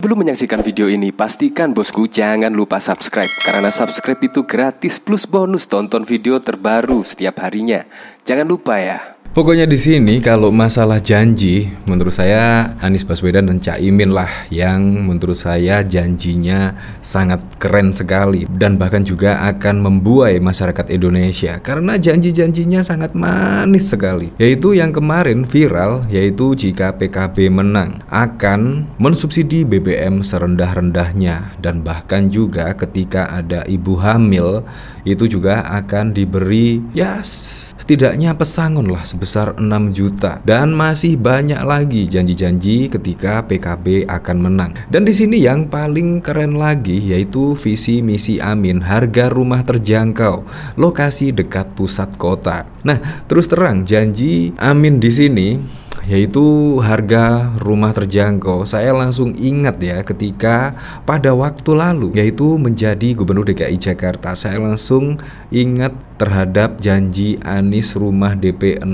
Belum menyaksikan video ini, pastikan bosku jangan lupa subscribe Karena subscribe itu gratis plus bonus tonton video terbaru setiap harinya Jangan lupa ya Pokoknya di sini kalau masalah janji, menurut saya Anies Baswedan dan Cak Imin lah yang menurut saya janjinya sangat keren sekali dan bahkan juga akan membuai masyarakat Indonesia karena janji-janjinya sangat manis sekali. Yaitu yang kemarin viral yaitu jika PKB menang akan mensubsidi BBM serendah-rendahnya dan bahkan juga ketika ada ibu hamil itu juga akan diberi yes Setidaknya pesangonlah sebesar 6 juta dan masih banyak lagi janji-janji ketika PKB akan menang. Dan di sini yang paling keren lagi yaitu visi misi Amin harga rumah terjangkau, lokasi dekat pusat kota. Nah, terus terang janji Amin di sini yaitu harga rumah terjangkau, saya langsung ingat ya ketika pada waktu lalu yaitu menjadi gubernur DKI Jakarta, saya langsung ingat terhadap janji Anies rumah DP 0%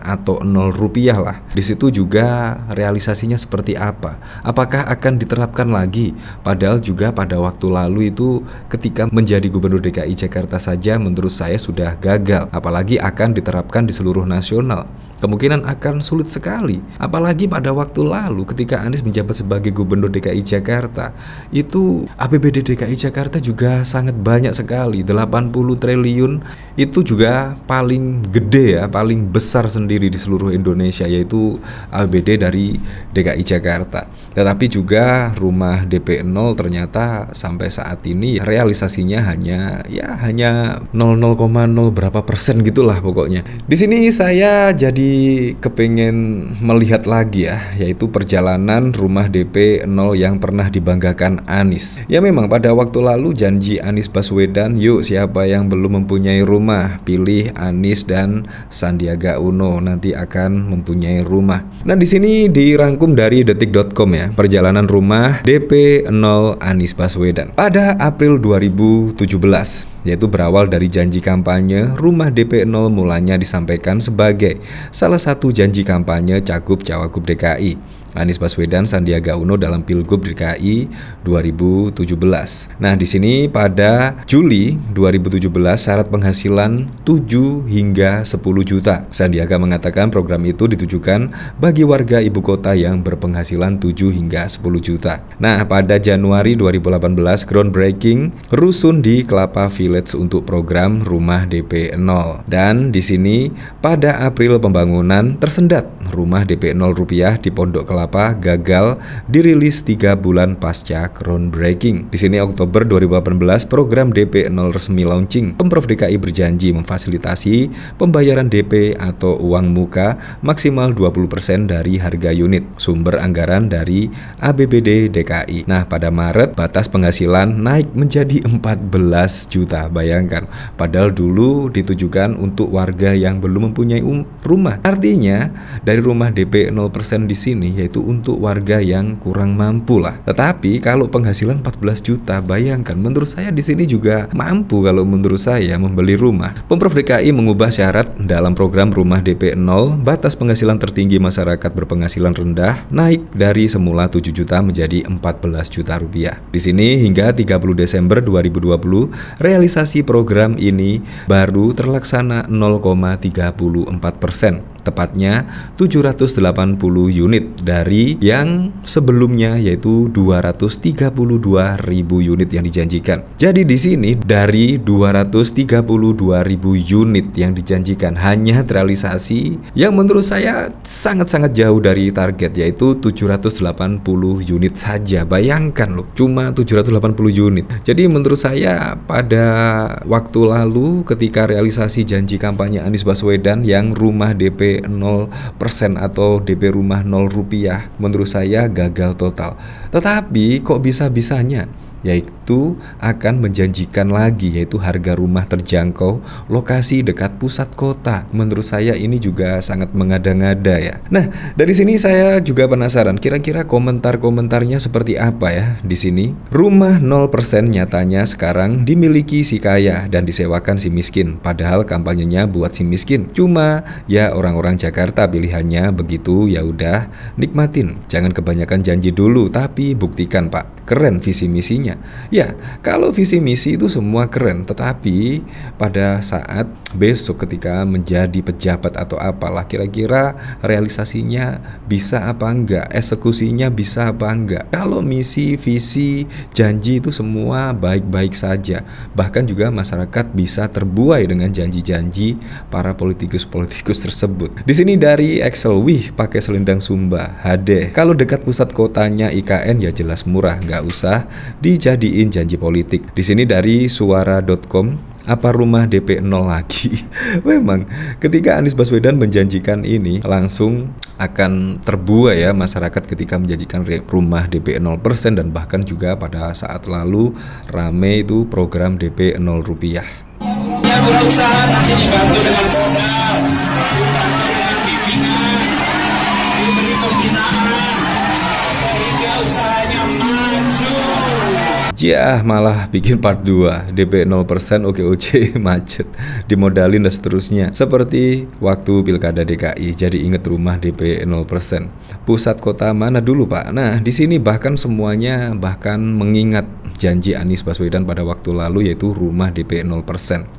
atau 0 rupiah lah. Di situ juga realisasinya seperti apa? Apakah akan diterapkan lagi? Padahal juga pada waktu lalu itu ketika menjadi gubernur DKI Jakarta saja menurut saya sudah gagal, apalagi akan diterapkan di seluruh nasional kemungkinan akan sulit sekali. Apalagi pada waktu lalu ketika Anies menjabat sebagai Gubernur DKI Jakarta, itu APBD DKI Jakarta juga sangat banyak sekali, 80 triliun. Itu juga paling gede ya, paling besar sendiri di seluruh Indonesia yaitu APBD dari DKI Jakarta. Tetapi juga rumah DP0 ternyata sampai saat ini realisasinya hanya ya hanya 0,0 berapa persen gitulah pokoknya. Di sini saya jadi kepengen melihat lagi ya, yaitu perjalanan rumah DP 0 yang pernah dibanggakan Anis Ya memang pada waktu lalu janji Anis Baswedan, yuk siapa yang belum mempunyai rumah, pilih Anis dan Sandiaga Uno nanti akan mempunyai rumah. Nah di sini dirangkum dari detik.com ya, perjalanan rumah DP 0 Anis Baswedan pada April 2017 yaitu berawal dari janji kampanye Rumah DP0 mulanya disampaikan sebagai salah satu janji kampanye Cagup Cawagup DKI Anies Baswedan Sandiaga Uno dalam Pilgub DKI 2017. Nah, di sini pada Juli 2017 syarat penghasilan 7 hingga 10 juta. Sandiaga mengatakan program itu ditujukan bagi warga ibu kota yang berpenghasilan 7 hingga 10 juta. Nah, pada Januari 2018 groundbreaking rusun di Kelapa Village Village untuk program rumah DP 0. Dan di sini pada April pembangunan tersendat rumah DP 0 rupiah di Pondok Kelapa gagal dirilis tiga bulan pasca groundbreaking. Di sini Oktober 2018 program DP 0 resmi launching. Pemprov DKI berjanji memfasilitasi pembayaran DP atau uang muka maksimal 20% dari harga unit. Sumber anggaran dari ABBD DKI. Nah, pada Maret batas penghasilan naik menjadi 14 juta Bayangkan, padahal dulu ditujukan untuk warga yang belum mempunyai um rumah. Artinya, dari rumah DP 0% di sini yaitu untuk warga yang kurang mampu lah. Tetapi kalau penghasilan 14 juta, bayangkan menurut saya di sini juga mampu kalau menurut saya membeli rumah. Pemprov DKI mengubah syarat dalam program rumah DP 0 batas penghasilan tertinggi masyarakat berpenghasilan rendah naik dari semula 7 juta menjadi 14 juta rupiah. Di sini hingga 30 Desember 2020 realisasi realisasi program ini baru terlaksana 0,34 persen tepatnya 780 unit dari yang sebelumnya yaitu 232.000 unit yang dijanjikan. Jadi di sini dari 232.000 unit yang dijanjikan hanya terrealisasi yang menurut saya sangat-sangat jauh dari target yaitu 780 unit saja. Bayangkan loh, cuma 780 unit. Jadi menurut saya pada waktu lalu ketika realisasi janji kampanye Anies Baswedan yang rumah DP DP 0% atau DP rumah 0 rupiah menurut saya gagal total. Tetapi kok bisa-bisanya yaitu akan menjanjikan lagi yaitu harga rumah terjangkau lokasi dekat pusat kota menurut saya ini juga sangat mengada-ngada ya nah dari sini saya juga penasaran kira-kira komentar-komentarnya seperti apa ya di sini rumah 0% nyatanya sekarang dimiliki si kaya dan disewakan si miskin padahal kampanyenya buat si miskin cuma ya orang-orang Jakarta pilihannya begitu ya udah nikmatin jangan kebanyakan janji dulu tapi buktikan Pak keren visi misinya misinya. Ya, kalau visi misi itu semua keren, tetapi pada saat besok ketika menjadi pejabat atau apalah kira-kira realisasinya bisa apa enggak, eksekusinya bisa apa enggak. Kalau misi, visi, janji itu semua baik-baik saja. Bahkan juga masyarakat bisa terbuai dengan janji-janji para politikus-politikus tersebut. Di sini dari Excel Wih pakai selendang Sumba HD. Kalau dekat pusat kotanya IKN ya jelas murah, nggak usah di dijadiin janji politik. Di sini dari suara.com apa rumah DP 0 lagi? Memang ketika Anies Baswedan menjanjikan ini langsung akan terbuai ya masyarakat ketika menjanjikan rumah DP 0% dan bahkan juga pada saat lalu ramai itu program DP 0 rupiah. Ya, aja malah bikin part 2 DP 0% OKOC macet Dimodalin dan seterusnya Seperti waktu pilkada DKI Jadi inget rumah DP 0% Pusat kota mana dulu pak? Nah di sini bahkan semuanya bahkan mengingat janji Anies Baswedan pada waktu lalu yaitu rumah DP 0%.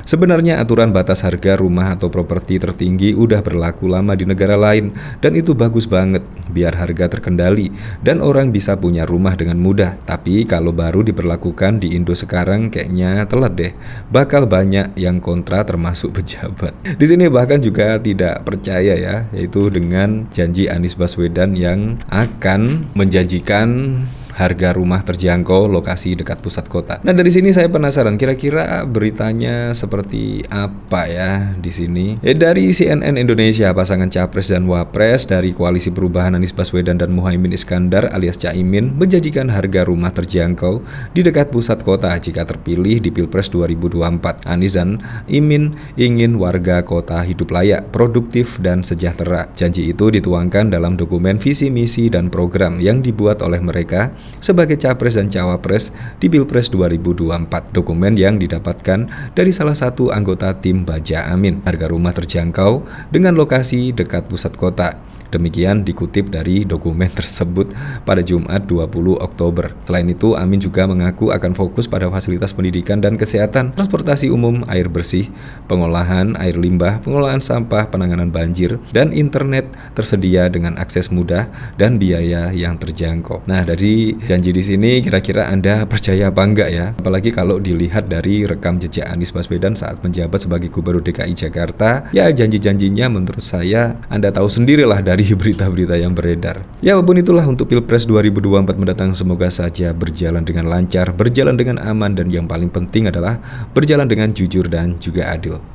Sebenarnya aturan batas harga rumah atau properti tertinggi udah berlaku lama di negara lain dan itu bagus banget biar harga terkendali dan orang bisa punya rumah dengan mudah. Tapi kalau baru diperlakukan diberlakukan di Indo sekarang kayaknya telat deh. Bakal banyak yang kontra termasuk pejabat. Di sini bahkan juga tidak percaya ya, yaitu dengan janji Anies Baswedan yang akan menjanjikan harga rumah terjangkau, lokasi dekat pusat kota. Nah, dari sini saya penasaran kira-kira beritanya seperti apa ya di sini. Eh dari CNN Indonesia, pasangan Capres dan Wapres dari Koalisi Perubahan Anies Baswedan dan Muhaimin Iskandar alias Caimin menjanjikan harga rumah terjangkau di dekat pusat kota jika terpilih di Pilpres 2024. Anies dan Imin ingin warga kota hidup layak, produktif, dan sejahtera. Janji itu dituangkan dalam dokumen visi misi dan program yang dibuat oleh mereka sebagai capres dan cawapres di Pilpres 2024. Dokumen yang didapatkan dari salah satu anggota tim Baja Amin. Harga rumah terjangkau dengan lokasi dekat pusat kota. Demikian dikutip dari dokumen tersebut pada Jumat 20 Oktober. Selain itu, Amin juga mengaku akan fokus pada fasilitas pendidikan dan kesehatan, transportasi umum, air bersih, pengolahan air limbah, pengolahan sampah, penanganan banjir, dan internet tersedia dengan akses mudah dan biaya yang terjangkau. Nah, dari janji di sini kira-kira Anda percaya apa enggak ya apalagi kalau dilihat dari rekam jejak Anies Baswedan saat menjabat sebagai Gubernur DKI Jakarta ya janji-janjinya menurut saya Anda tahu sendirilah dari berita-berita yang beredar ya apapun itulah untuk Pilpres 2024 mendatang semoga saja berjalan dengan lancar berjalan dengan aman dan yang paling penting adalah berjalan dengan jujur dan juga adil